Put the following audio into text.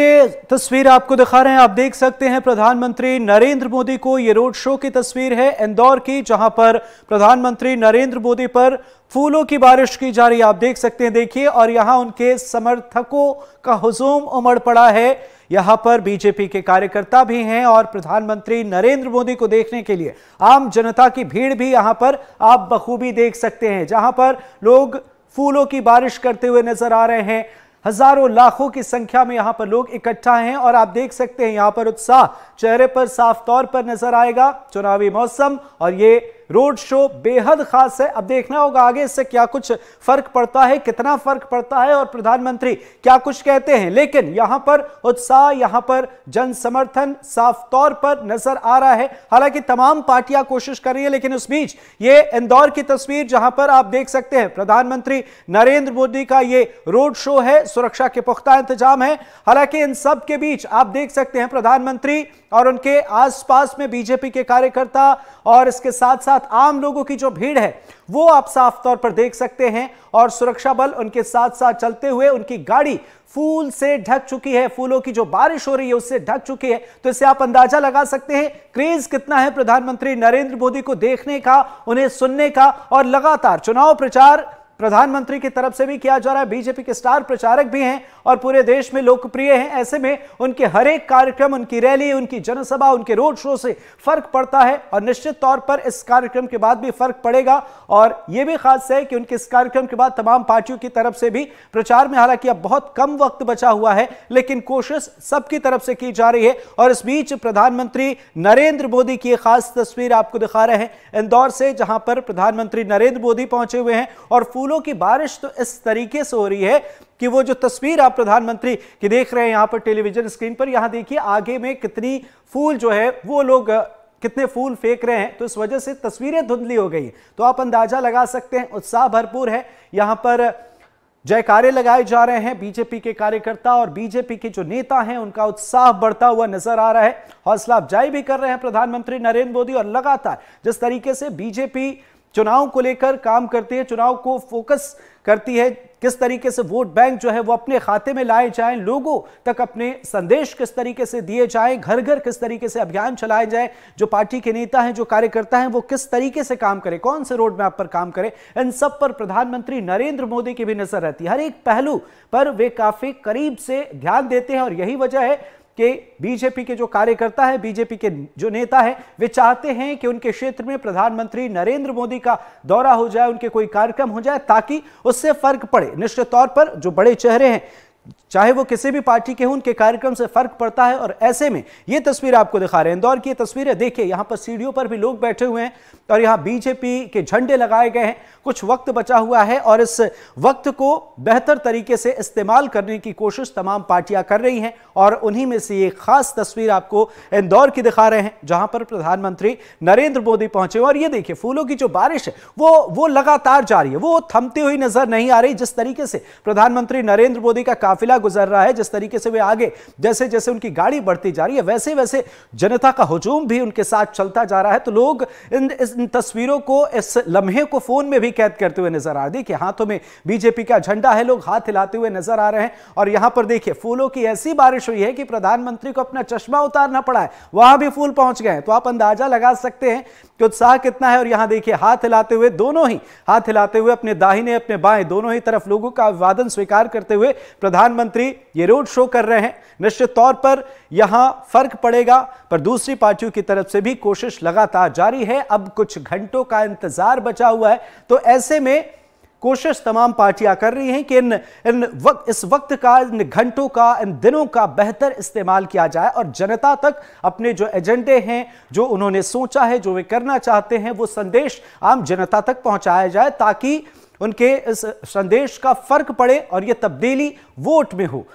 ये तस्वीर आपको दिखा रहे हैं आप देख सकते हैं प्रधानमंत्री नरेंद्र मोदी को ये रोड शो की तस्वीर है इंदौर की जहां पर प्रधानमंत्री नरेंद्र मोदी पर फूलों की बारिश की जा रही है आप देख सकते हैं देखिए और यहां उनके समर्थकों का हुजूम उमड़ पड़ा है यहां पर बीजेपी के कार्यकर्ता भी हैं और प्रधानमंत्री नरेंद्र मोदी को देखने के लिए आम जनता की भीड़ भी यहां पर आप बखूबी देख सकते हैं जहां पर लोग फूलों की बारिश करते हुए नजर आ रहे हैं हजारों लाखों की संख्या में यहां पर लोग इकट्ठा हैं और आप देख सकते हैं यहां पर उत्साह चेहरे पर साफ तौर पर नजर आएगा चुनावी मौसम और ये रोड शो बेहद खास है अब देखना होगा आगे इससे क्या कुछ फर्क पड़ता है कितना फर्क पड़ता है और प्रधानमंत्री क्या कुछ कहते हैं लेकिन यहां पर उत्साह यहां पर जन समर्थन साफ तौर पर नजर आ रहा है हालांकि तमाम पार्टियां कोशिश कर रही है लेकिन उस बीच ये इंदौर की तस्वीर जहां पर आप देख सकते हैं प्रधानमंत्री नरेंद्र मोदी का ये रोड शो है सुरक्षा के पुख्ता इंतजाम है हालांकि इन सब के बीच आप देख सकते हैं प्रधानमंत्री और उनके आसपास में बीजेपी के कार्यकर्ता और इसके साथ साथ साथ आम लोगों की जो भीड़ है वो आप साफ तौर पर देख सकते हैं और सुरक्षा बल उनके साथ साथ चलते हुए उनकी गाड़ी फूल से ढक चुकी है फूलों की जो बारिश हो रही है उससे ढक चुकी है तो इससे आप अंदाजा लगा सकते हैं क्रेज कितना है प्रधानमंत्री नरेंद्र मोदी को देखने का उन्हें सुनने का और लगातार चुनाव प्रचार प्रधानमंत्री की तरफ से भी किया जा रहा है बीजेपी के स्टार प्रचारक भी हैं और पूरे देश में लोकप्रिय हैं ऐसे में उनके हर एक कार्यक्रम उनकी रैली उनकी जनसभा उनके रोड शो से फर्क पड़ता है और निश्चित तौर पर इस कार्यक्रम के बाद भी फर्क पड़ेगा और यह भी खास है कि उनके इस कार्यक्रम के बाद तमाम पार्टियों की तरफ से भी प्रचार में हालांकि अब बहुत कम वक्त बचा हुआ है लेकिन कोशिश सबकी तरफ से की जा रही है और इस बीच प्रधानमंत्री नरेंद्र मोदी की खास तस्वीर आपको दिखा रहे हैं इंदौर से जहां पर प्रधानमंत्री नरेंद्र मोदी पहुंचे हुए हैं और फूलों की बारिश तो इस तरीके से हो रही है कि वो जो तस्वीर आप प्रधानमंत्री की देख रहे हैं यहां पर टेलीविजन स्क्रीन पर यहां देखिए आगे में कितनी फूल जो है वो लोग कितने फूल फेंक रहे हैं तो इस वजह से तस्वीरें धुंधली हो गई तो आप अंदाजा लगा सकते हैं उत्साह भरपूर है यहां पर जयकारे लगाए जा रहे हैं बीजेपी के कार्यकर्ता और बीजेपी के जो नेता हैं उनका उत्साह बढ़ता हुआ नजर आ रहा है हौसला अफजाई भी कर रहे हैं प्रधानमंत्री नरेंद्र मोदी और लगातार जिस तरीके से बीजेपी चुनाव को लेकर काम करती है चुनाव को फोकस करती है किस तरीके से वोट बैंक जो है वो अपने खाते में लाए जाएं लोगों तक अपने संदेश किस तरीके से दिए जाएं घर घर किस तरीके से अभियान चलाए जाए जो पार्टी के नेता हैं जो कार्यकर्ता हैं वो किस तरीके से काम करें कौन से रोड मैप पर काम करें इन सब पर प्रधानमंत्री नरेंद्र मोदी की भी नजर रहती है हर एक पहलू पर वे काफी करीब से ध्यान देते हैं और यही वजह है कि बीजेपी के जो कार्यकर्ता है बीजेपी के जो नेता है वे चाहते हैं कि उनके क्षेत्र में प्रधानमंत्री नरेंद्र मोदी का दौरा हो जाए उनके कोई कार्यक्रम हो जाए ताकि उससे फर्क पड़े निश्चित तौर पर जो बड़े चेहरे हैं चाहे वो किसी भी पार्टी के हों उनके कार्यक्रम से फर्क पड़ता है और ऐसे में ये तस्वीर आपको दिखा रहे हैं इंदौर की तस्वीरें देखिए यहाँ पर सीढ़ियों पर भी लोग बैठे हुए हैं और यहाँ बीजेपी के झंडे लगाए गए हैं कुछ वक्त बचा हुआ है और इस वक्त को बेहतर तरीके से इस्तेमाल करने की कोशिश तमाम पार्टियां कर रही हैं और उन्हीं में से ये खास तस्वीर आपको इंदौर की दिखा रहे हैं जहां पर प्रधानमंत्री नरेंद्र मोदी पहुंचे और ये देखिए फूलों की जो बारिश है वो वो लगातार जारी है वो थमती हुई नजर नहीं आ रही जिस तरीके से प्रधानमंत्री नरेंद्र मोदी का काफिला गुजर रहा है जिस तरीके से वे आगे जैसे जैसे उनकी गाड़ी बढ़ती जा रही है वैसे वैसे जनता का हजूम भी उनके साथ चलता जा रहा है तो लोग इन इन तस्वीरों को इस लम्हे को फोन में भी कैद करते हुए नजर आ रही हाथों में बीजेपी का झंडा है लोग हाथ हिलाते हुए नजर आ रहे हैं और यहां पर देखिए फूलों की ऐसी बारिश हुई है कि प्रधानमंत्री को अपना चश्मा उतारना पड़ा है वहां भी फूल पहुंच गए तो आप अंदाजा लगा सकते हैं कि उत्साह कितना है और यहां देखिए हाथ हिलाते हुए दोनों ही हाथ हिलाते हुए अपने दाहिने अपने बाएं दोनों ही तरफ लोगों का अभिवादन स्वीकार करते हुए प्रधानमंत्री मंत्री ये रोड शो कर रहे हैं निश्चित तौर पर यहां फर्क पड़ेगा पर दूसरी पार्टियों की तरफ से भी कोशिश लगातार जारी है अब कुछ घंटों का इंतजार बचा हुआ है तो ऐसे में कोशिश तमाम पार्टियां कर रही हैं कि इन इन वक्त इस वक्त का इन घंटों का इन दिनों का बेहतर इस्तेमाल किया जाए और जनता तक अपने जो एजेंडे हैं जो उन्होंने सोचा है जो वे करना चाहते हैं वो संदेश आम जनता तक पहुंचाया जाए ताकि उनके इस संदेश का फर्क पड़े और यह तब्दीली वोट में हो